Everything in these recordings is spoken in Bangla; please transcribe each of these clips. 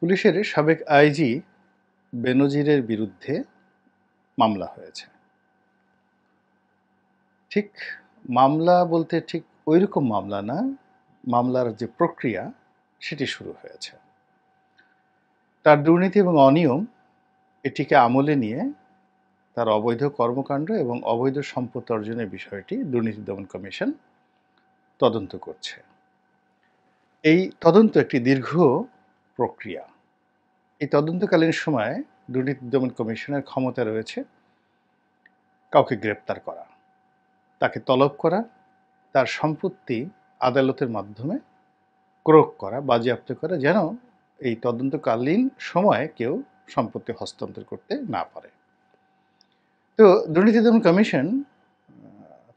পুলিশের সাবেক আইজি বেনজিরের বিরুদ্ধে মামলা হয়েছে ঠিক মামলা বলতে ঠিক ওই রকম মামলা না মামলার যে প্রক্রিয়া সেটি শুরু হয়েছে তার দুর্নীতি এবং অনিয়ম এটিকে আমলে নিয়ে তার অবৈধ কর্মকাণ্ড এবং অবৈধ সম্পদ অর্জনের বিষয়টি দুর্নীতি দমন কমিশন তদন্ত করছে এই তদন্ত একটি দীর্ঘ প্রক্রিয়া এই তদন্তকালীন সময়ে দুর্নীতি দমন কমিশনের ক্ষমতা রয়েছে কাউকে গ্রেপ্তার করা তাকে তলব করা তার সম্পত্তি আদালতের মাধ্যমে ক্রোক করা বাজেয়াপ্ত করা যেন এই তদন্তকালীন সময়ে কেউ সম্পত্তি হস্তান্তর করতে না পারে তো দুর্নীতি দমন কমিশন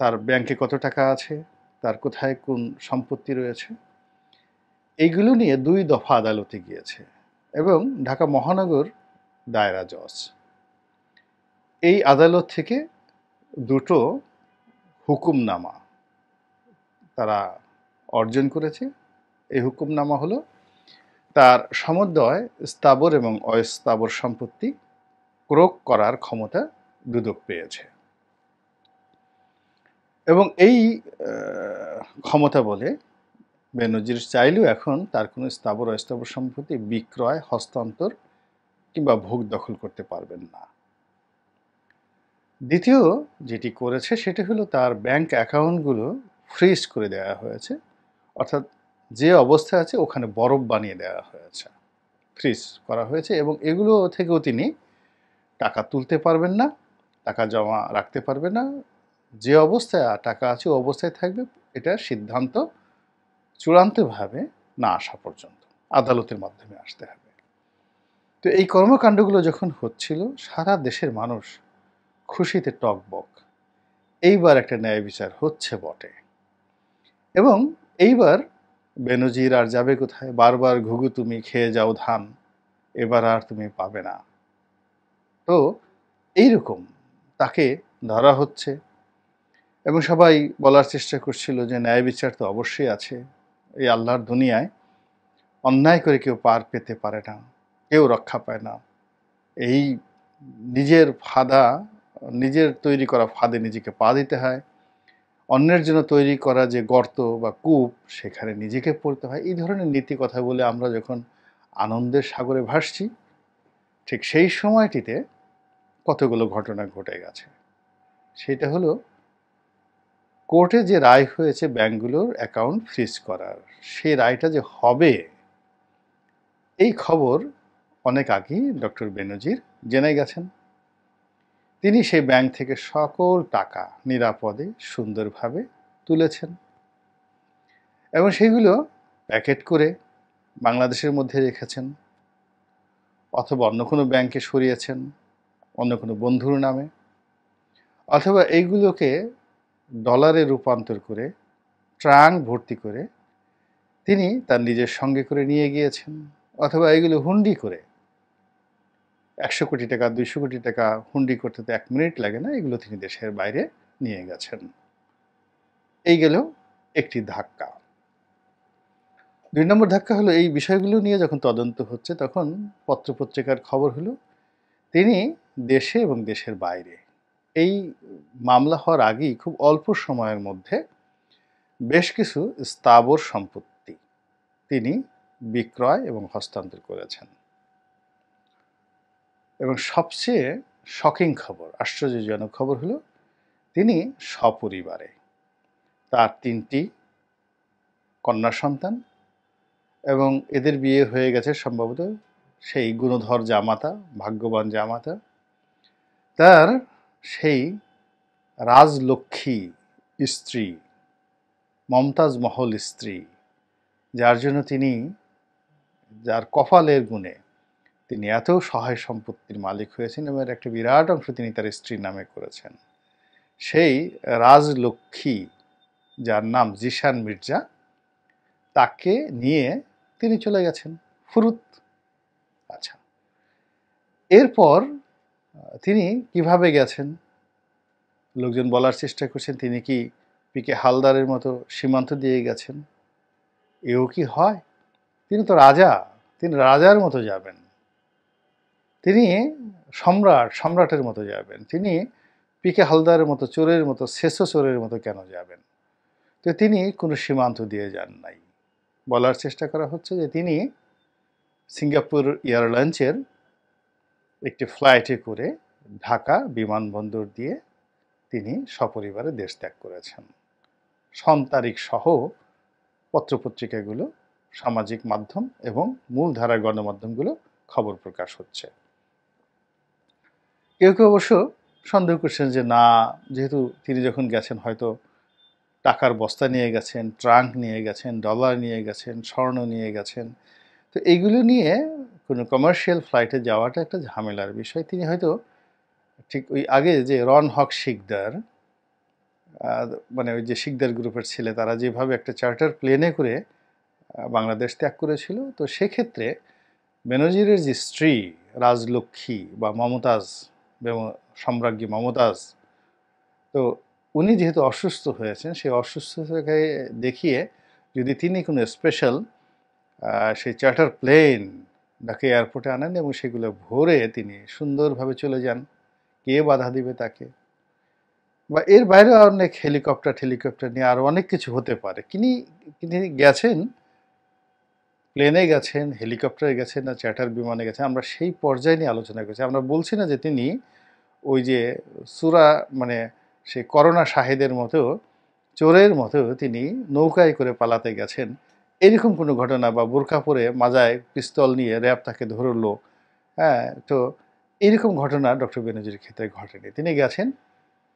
তার ব্যাংকে কত টাকা আছে তার কোথায় কোন সম্পত্তি রয়েছে এইগুলো নিয়ে দুই দফা আদালতে গিয়েছে এবং ঢাকা মহানগর দায়রা জজ এই আদালত থেকে দুটো হুকুমনামা তারা অর্জন করেছে এই হুকুমনামা হলো তার সমদ্বয় স্থাবর এবং অস্থাবর সম্পত্তি ক্রোক করার ক্ষমতা দুদক পেয়েছে এবং এই ক্ষমতা বলে বেনজির চাইলেও এখন তার কোনো স্থাবর অস্থাবর সম্পত্তি বিক্রয় হস্তান্তর কিংবা ভোগ দখল করতে পারবেন না দ্বিতীয় যেটি করেছে সেটি হলো তার ব্যাংক অ্যাকাউন্টগুলো ফ্রিজ করে দেওয়া হয়েছে অর্থাৎ যে অবস্থায় আছে ওখানে বরফ বানিয়ে দেওয়া হয়েছে ফ্রিজ করা হয়েছে এবং এগুলো থেকেও তিনি টাকা তুলতে পারবেন না টাকা জমা রাখতে পারবেন না যে অবস্থায় টাকা আছে ও অবস্থায় থাকবে এটা সিদ্ধান্ত চূড়ান্তভাবে না আসা পর্যন্ত আদালতের মাধ্যমে আসতে হবে তো এই কর্মকাণ্ডগুলো যখন হচ্ছিল সারা দেশের মানুষ খুশিতে টকবক এইবার একটা ন্যায় বিচার হচ্ছে বটে এবং এইবার বেনজির আর যাবে কোথায় বারবার ঘুঘু তুমি খেয়ে যাও ধান এবার আর তুমি পাবে না তো এইরকম তাকে ধরা হচ্ছে এবং সবাই বলার চেষ্টা করছিল যে ন্যায় বিচার তো অবশ্যই আছে এই আল্লাহর দুনিয়ায় অন্যায় করে কেউ পার পেতে পারে না কেউ রক্ষা পায় না এই নিজের ফাঁদা নিজের তৈরি করা ফাঁদে নিজেকে পা দিতে হয় অন্যের জন্য তৈরি করা যে গর্ত বা কূপ সেখানে নিজেকে পড়তে হয় এই ধরনের নীতি কথা বলে আমরা যখন আনন্দের সাগরে ভাসছি ঠিক সেই সময়টিতে কতগুলো ঘটনা ঘটে গেছে সেটা হলো কোর্টে যে রায় হয়েছে ব্যাঙ্কগুলোর অ্যাকাউন্ট ফ্রিজ করার সেই রায়টা যে হবে এই খবর অনেক আগেই ডক্টর বেনজির জেনে গেছেন তিনি সেই ব্যাংক থেকে সকল টাকা নিরাপদে সুন্দরভাবে তুলেছেন এবং সেগুলো প্যাকেট করে বাংলাদেশের মধ্যে রেখেছেন অথবা অন্য কোনো ব্যাংকে সরিয়েছেন অন্য কোনো বন্ধুর নামে অথবা এইগুলোকে ডলারে রূপান্তর করে ট্রাং ভর্তি করে তিনি তার নিজের সঙ্গে করে নিয়ে গিয়েছেন অথবা এগুলো হুন্ডি করে একশো কোটি টাকা দুইশো কোটি টাকা হুন্ডি করতে তো এক মিনিট লাগে না এগুলো তিনি দেশের বাইরে নিয়ে গেছেন এই গেল একটি ধাক্কা দুই নম্বর ধাক্কা হলো এই বিষয়গুলো নিয়ে যখন তদন্ত হচ্ছে তখন পত্রপত্রিকার খবর হলো তিনি দেশে এবং দেশের বাইরে এই মামলা হওয়ার আগেই খুব অল্প সময়ের মধ্যে বেশ কিছু স্থাবর সম্পত্তি তিনি বিক্রয় এবং হস্তান্তর করেছেন এবং সবচেয়ে শকিং খবর আশ্চর্যজনক খবর হলো তিনি সপরিবারে তার তিনটি কন্যা সন্তান এবং এদের বিয়ে হয়ে গেছে সম্ভবত সেই গুণধর জামাতা ভাগ্যবান জামাতা তার সেই রাজলক্ষ্মী স্ত্রী মমতাজ মহল স্ত্রী যার জন্য তিনি যার কপালের গুণে তিনি এত সহায় সম্পত্তির মালিক হয়েছেন এবং এর একটা বিরাট অংশ তিনি তার স্ত্রীর নামে করেছেন সেই রাজলক্ষ্মী যার নাম জিশান মির্জা তাকে নিয়ে তিনি চলে গেছেন ফুরুত আচ্ছা এরপর তিনি কিভাবে গেছেন লোকজন বলার চেষ্টা করছেন তিনি কি পিকে হালদারের মতো সীমান্ত দিয়ে গেছেন এও কি হয় তিনি তো রাজা তিনি রাজার মতো যাবেন তিনি সম্রাট সম্রাটের মতো যাবেন তিনি পিকে হালদারের মতো চোরের মতো শেষ চোরের মতো কেন যাবেন তো তিনি কোনো সীমান্ত দিয়ে যান নাই বলার চেষ্টা করা হচ্ছে যে তিনি সিঙ্গাপুর এয়ারলাইন্সের একটি ফ্লাইটে করে ঢাকা বিমানবন্দর দিয়ে তিনি সপরিবারে দেশ ত্যাগ করেছেন তারিখ সহ পত্রপত্রিকাগুলো সামাজিক মাধ্যম এবং মূলধারার গণমাধ্যমগুলো খবর প্রকাশ হচ্ছে কেউ কেউ অবশ্য সন্দেহ করছেন যে না যেহেতু তিনি যখন গেছেন হয়তো টাকার বস্তা নিয়ে গেছেন ট্রাঙ্ক নিয়ে গেছেন ডলার নিয়ে গেছেন স্বর্ণ নিয়ে গেছেন তো এইগুলো নিয়ে কোনো কমার্শিয়াল ফ্লাইটে যাওয়াটা একটা ঝামেলার বিষয় তিনি হয়তো ঠিক ওই আগে যে রন হক শিকদার মানে ওই যে শিকদার গ্রুপের ছেলে তারা যেভাবে একটা চার্টার প্লেনে করে বাংলাদেশ ত্যাগ করেছিল তো সেক্ষেত্রে বেনজিরের যে স্ত্রী রাজলক্ষ্মী বা মমতাজ সম্রাজ্ঞী মমতাজ তো উনি যেহেতু অসুস্থ হয়েছেন সেই অসুস্থতাকে দেখিয়ে যদি তিনি কোনো স্পেশাল সেই চার্টার প্লেন তাকে এয়ারপোর্টে আনেন এবং সেগুলো ভরে তিনি সুন্দরভাবে চলে যান কে বাধা দিবে তাকে বা এর বাইরেও অনেক হেলিকপ্টার হেলিকপ্টার নিয়ে আরও অনেক কিছু হতে পারে তিনি তিনি গেছেন প্লেনে গেছেন হেলিকপ্টারে গেছেন না চ্যাটার বিমানে গেছেন আমরা সেই পর্যায়ে নিয়ে আলোচনা করেছি আমরা বলছি না যে তিনি ওই যে সুরা মানে সেই করোনা শাহেদের মতো চোরের মতো তিনি নৌকায় করে পালাতে গেছেন এরকম কোনো ঘটনা বা বোরখা পরে মাজায় পিস্তল নিয়ে র্যাব তাকে ধরলো হ্যাঁ তো এরকম ঘটনা ডক্টর বেনজির ক্ষেত্রে ঘটেনি তিনি গেছেন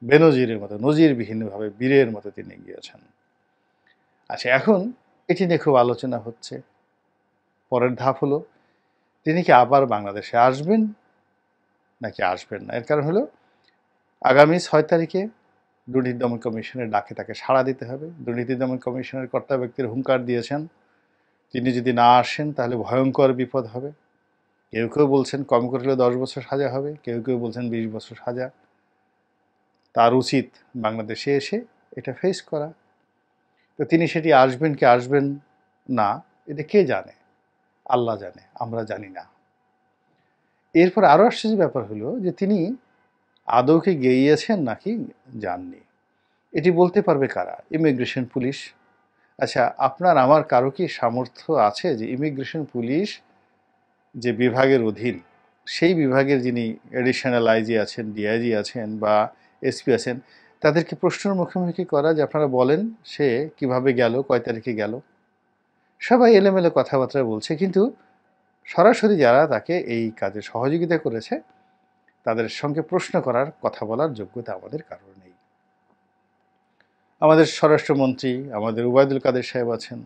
বেনজিরের মতো নজিরবিহীনভাবে বীরের মতো তিনি গিয়েছেন আচ্ছা এখন এটি নিয়ে খুব আলোচনা হচ্ছে পরের ধাপ হলো তিনি কি আবার বাংলাদেশে আসবেন নাকি আসবেন না এর কারণ হলো আগামী ছয় তারিখে দুর্নীতি দমন কমিশনের ডাকে তাকে সাড়া দিতে হবে দুর্নীতি দমন কমিশনের কর্তা ব্যক্তির হুঙ্কার দিয়েছেন তিনি যদি না আসেন তাহলে ভয়ঙ্কর বিপদ হবে কেউ কেউ বলছেন কম করলে দশ বছর সাজা হবে কেউ কেউ বলছেন বিশ বছর সাজা তার উচিত বাংলাদেশে এসে এটা ফেস করা তো তিনি সেটি আসবেন কি আসবেন না এটা কে জানে আল্লাহ জানে আমরা জানি না এরপর আরও আশ্চর্য ব্যাপার হলো যে তিনি আদৌ কি গেইয়েছেন নাকি যাননি এটি বলতে পারবে কারা ইমিগ্রেশন পুলিশ আচ্ছা আপনার আমার কারো কি সামর্থ্য আছে যে ইমিগ্রেশন পুলিশ যে বিভাগের অধীন সেই বিভাগের যিনি এডিশনাল আইজি আছেন ডিআইজি আছেন বা এসপি আছেন তাদেরকে প্রশ্নের মুখোমুখি করা যে আপনারা বলেন সে কিভাবে গেল কয় তারিখে গেল সবাই এলেমেলে কথাবার্তা বলছে কিন্তু সরাসরি যারা তাকে এই কাজে সহযোগিতা করেছে তাদের সঙ্গে প্রশ্ন করার কথা বলার যোগ্যতা আমাদের কারোর নেই আমাদের স্বরাষ্ট্রমন্ত্রী আমাদের উবায়দুল কাদের সাহেব আছেন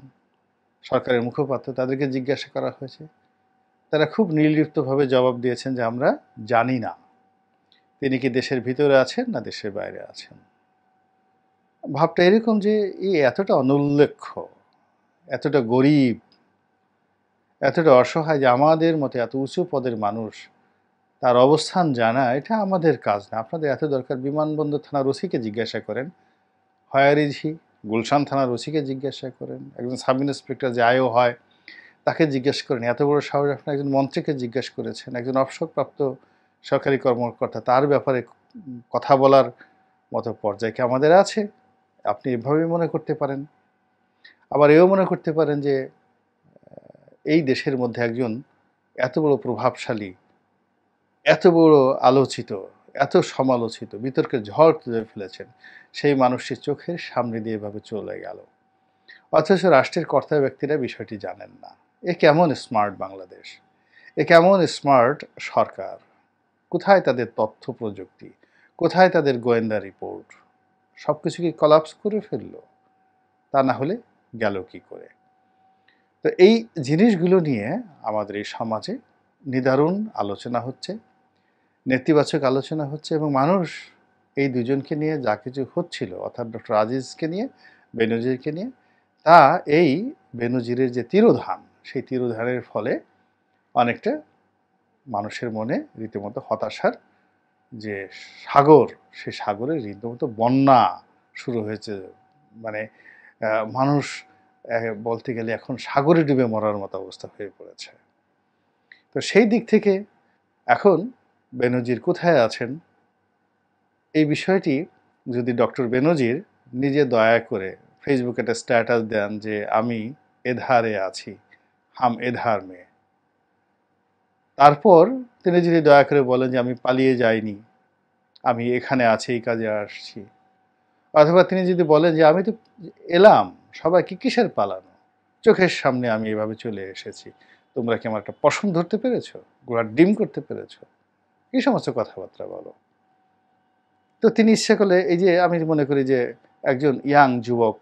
সরকারের মুখপাত্র তাদেরকে জিজ্ঞাসা করা হয়েছে তারা খুব নির্লিপ্তভাবে জবাব দিয়েছেন যে আমরা জানি না তিনি কি দেশের ভিতরে আছেন না দেশের বাইরে আছেন ভাবটা এরকম যে এই এতটা অনুল্লেখ্য এতটা গরিব এতটা অসহায় যে আমাদের মতো এত উঁচু পদের মানুষ তার অবস্থান জানা এটা আমাদের কাজ না আপনাদের এত দরকার বিমানবন্দর থানার ওসিকে জিজ্ঞাসা করেন হয়ারিঝি গুলশান থানার ওসিকে জিজ্ঞাসা করেন একজন সাব ইন্সপেক্টর যে আয়ও হয় তাকে জিজ্ঞেস করেন এত বড় সাহস আপনি একজন মন্ত্রীকে জিজ্ঞেস করেছেন একজন অবসরপ্রাপ্ত সরকারি কর্মকর্তা তার ব্যাপারে কথা বলার মতো পর্যায়ে কি আমাদের আছে আপনি এভাবেই মনে করতে পারেন আবার এও মনে করতে পারেন যে এই দেশের মধ্যে একজন এত বড় প্রভাবশালী এত বড় আলোচিত এত সমালোচিত বিতর্কের ঝড় তুলে ফেলেছেন সেই মানুষটির চোখের সামনে দিয়ে এভাবে চলে গেল অথচ রাষ্ট্রের কর্তা ব্যক্তিরা বিষয়টি জানেন না এ কেমন স্মার্ট বাংলাদেশ এ কেমন স্মার্ট সরকার কোথায় তাদের তথ্য প্রযুক্তি কোথায় তাদের গোয়েন্দা রিপোর্ট সব কিছু কি কলাপস করে ফেলল তা না হলে গেল কি করে তো এই জিনিসগুলো নিয়ে আমাদের এই সমাজে নিদারুণ আলোচনা হচ্ছে নেতিবাচক আলোচনা হচ্ছে এবং মানুষ এই দুজনকে নিয়ে যা কিছু হচ্ছিল অর্থাৎ ডক্টর আজিজকে নিয়ে বেনজিরকে নিয়ে তা এই বেনজিরের যে তিরোধান সেই তিরোধানের ফলে অনেকটা মানুষের মনে রীতিমতো হতাশার যে সাগর সেই সাগরে রীতিমতো বন্যা শুরু হয়েছে মানে মানুষ বলতে গেলে এখন সাগরে ডুবে মরার মতো অবস্থা হয়ে পড়েছে তো সেই দিক থেকে এখন বেনজির কোথায় আছেন এই বিষয়টি যদি ডক্টর বেনজির নিজে দয়া করে ফেসবুকে একটা স্ট্যাটাস দেন যে আমি এধারে আছি হাম এধার মেয়ে তারপর তিনি যদি দয়া করে বলেন যে আমি পালিয়ে যাইনি আমি এখানে আছি এই কাজে আসছি অথবা তিনি যদি বলেন যে আমি তো এলাম সবাই কি কিসের পালানো চোখের সামনে আমি এভাবে চলে এসেছি তোমরা কি আমার একটা পশম ধরতে পেরেছো গোড়ার ডিম করতে পেরেছো এই সমস্ত কথাবার্তা বলো তো তিনি ইচ্ছে করলে এই যে আমি মনে করি যে একজন ইয়াং যুবক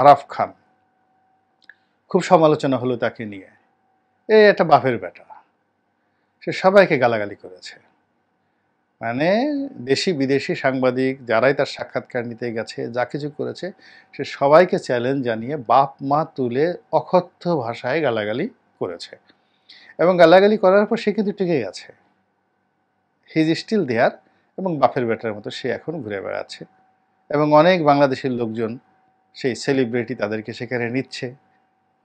আরাফ খান খুব সমালোচনা হলো তাকে নিয়ে এ একটা বাপের বেটা সে সবাইকে গালাগালি করেছে মানে দেশি বিদেশি সাংবাদিক যারাই তার সাক্ষাৎকার নিতে গেছে যা কিছু করেছে সে সবাইকে চ্যালেঞ্জ জানিয়ে বাপ মা তুলে অকথ্য ভাষায় গালাগালি করেছে এবং গালাগালি করার পর সে কিন্তু টিকে গেছে হিজ স্টিল দেয়ার এবং বাফের বেটার মতো সে এখন ঘুরে বেড়াচ্ছে এবং অনেক বাংলাদেশের লোকজন সেই সেলিব্রিটি তাদেরকে সেখানে নিচ্ছে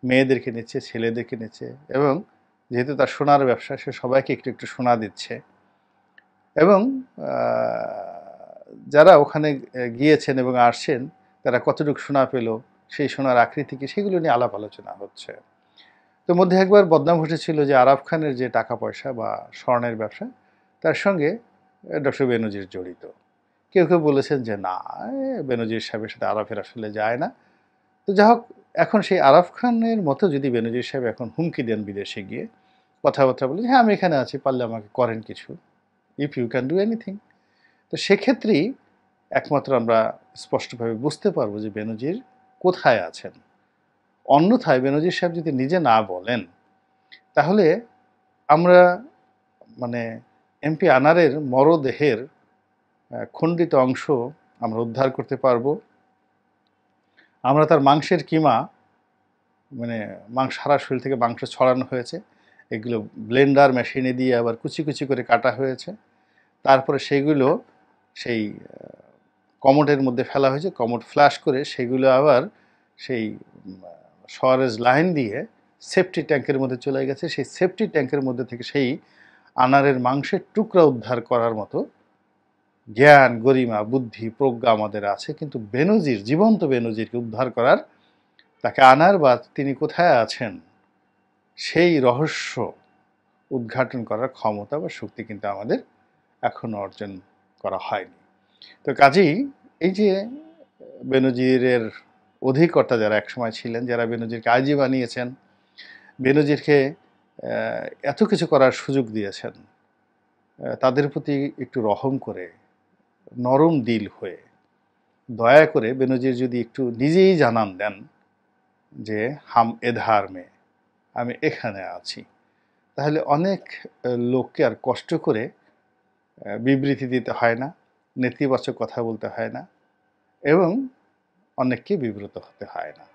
মেয়েদেরকে নিচ্ছে ছেলেদেরকে নিচ্ছে এবং যেহেতু তার সোনার ব্যবসা সে সবাইকে একটু একটু সোনা দিচ্ছে এবং যারা ওখানে গিয়েছেন এবং আসছেন তারা কতটুকু সোনা পেল সেই সোনার আকৃতি সেগুলো নিয়ে আলাপ আলোচনা হচ্ছে তো মধ্যে একবার বদনাম ঘটেছিল যে আরাফ খানের যে টাকা পয়সা বা স্বর্ণের ব্যবসা তার সঙ্গে ডক্টর বেনজির জড়িত কেউ কেউ বলেছেন যে না বেনজির সাহেবের সাথে আরাফের আসলে যায় না তো যা হোক এখন সেই আরাফ খানের মতো যদি বেনজির সাহেব এখন হুমকি দেন বিদেশে গিয়ে কথাবার্তা বলে হ্যাঁ আমি এখানে আছি পারলে আমাকে করেন কিছু if you can do anything তো সেক্ষেত্রেই একমাত্র আমরা স্পষ্টভাবে বুঝতে পারবো যে বেনজির কোথায় আছেন অন্যথায় বেনজির সাহেব যদি নিজে না বলেন তাহলে আমরা মানে এমপি আনারের মরদেহের খণ্ডিত অংশ আমরা উদ্ধার করতে পারব আমরা তার মাংসের কিমা মানে মাংস হারা শরীর থেকে মাংস ছড়ানো হয়েছে এগুলো ব্লেন্ডার মেশিনে দিয়ে আবার কুচি কুচি করে কাটা হয়েছে তারপরে সেগুলো সেই কমটের মধ্যে ফেলা হয়েছে কমোড ফ্ল্যাশ করে সেগুলো আবার সেই সরেজ লাইন দিয়ে সেফটি ট্যাঙ্কের মধ্যে চলে গেছে সেই সেফটি ট্যাঙ্কের মধ্যে থেকে সেই আনারের মাংসের টুকরা উদ্ধার করার মতো জ্ঞান গরিমা বুদ্ধি প্রজ্ঞা আমাদের আছে কিন্তু বেনজির জীবন্ত বেনজিরকে উদ্ধার করার তাকে আনার বা তিনি কোথায় আছেন সেই রহস্য উদ্ঘাটন করার ক্ষমতা বা শক্তি কিন্তু আমাদের এখনও অর্জন করা হয়নি তো কাজেই এই যে বেনজিরের অধিকর্তা যারা একসময় ছিলেন যারা বেনজিরকে আইজি বানিয়েছেন বেনজিরকে এত কিছু করার সুযোগ দিয়েছেন তাদের প্রতি একটু রহম করে নরম দিল হয়ে দয়া করে বেনজির যদি একটু নিজেই জানান দেন যে হাম এধার মে আমি এখানে আছি তাহলে অনেক লোককে আর কষ্ট করে বিবৃতি দিতে হয় না নেতিবাচক কথা বলতে হয় না এবং অনেককে বিব্রত হতে হয় না